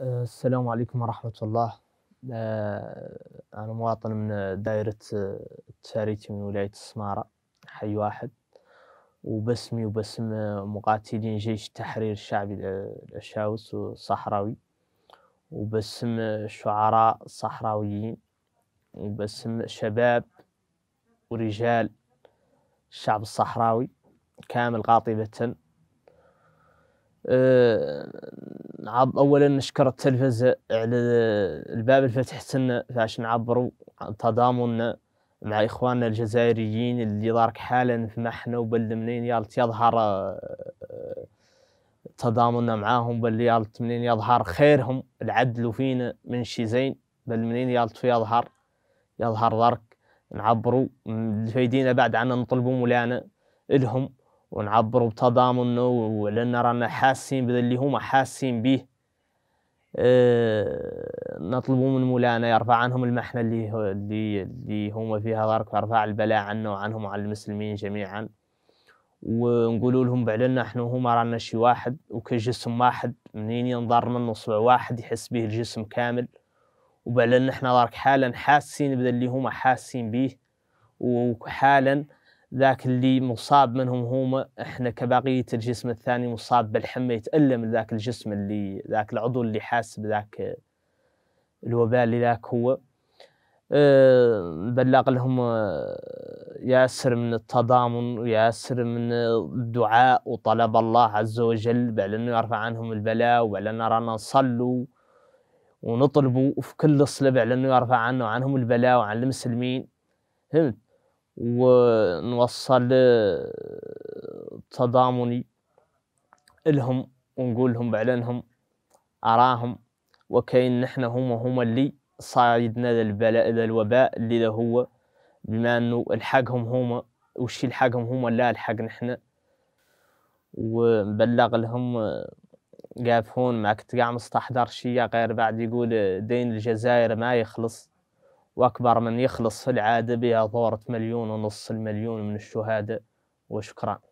السلام عليكم ورحمة الله آه، أنا مواطن من دائرة آه، التاريخ من ولاية السمارة حي واحد وباسمي وباسم آه، مقاتلين جيش التحرير الشعبي الأشاوس والصحراوي وباسم شعراء صحراويين وباسم شباب ورجال الشعب الصحراوي كامل قاطبة نعب اولا نشكر التلفزة على الباب الفتح لنا فاش نعبروا عن تضامننا مع اخواننا الجزائريين اللي دارك حالا في محنا وبل منين يالت يظهر آه، تضامننا معاهم بل يالت منين يظهر خيرهم العدل فينا من شي زين بل منين يالت يظهر يظهر دارك نعبروا الفايدين بعد عنا نطلبوا مولانا الهم ونعبر بتضامن ولأن رانا حاسين باللي هما حاسين به أه نطلب من مولانا يرفع عنهم المحنة اللي اللي اللي فيها غرق ويرفع البلاء عنا وعنهم وعن المسلمين جميعا ونقولوا لهم بعلنا احنا هما رانا شي واحد وكجسم واحد منين ينظر منه صبع واحد يحس به الجسم كامل وبعلنا احنا ذاك حالا حاسين باللي هما حاسين به وحالا ذاك اللي مصاب منهم هم احنا كبقيه الجسم الثاني مصاب بالحمى يتالم ذاك الجسم اللي ذاك العضو اللي حاس بذاك الوباء اللي ذاك هو آه، بلغ لهم آه، ياسر من التضامن وياسر من الدعاء وطلب الله عز وجل انه يرفع عنهم البلاء وبأننا رانا نصلوا ونطلبوا في كل صلة انه يرفع عنه عنهم البلاء وعن المسلمين فهمت ونوصل تضامني لهم ونقول لهم بعلنهم أراهم وكاين نحن هما هما اللي صايدنا ذا البلاء ذا الوباء اللي ذا هو بما انه الحقهم هما وش الحقهم هما لا الحق نحن ونبلغ لهم قاف ما كنت قاع مستحضر شي غير بعد يقول دين الجزائر ما يخلص وأكبر من يخلص العادة بها ضوره مليون ونص المليون من الشهداء وشكرا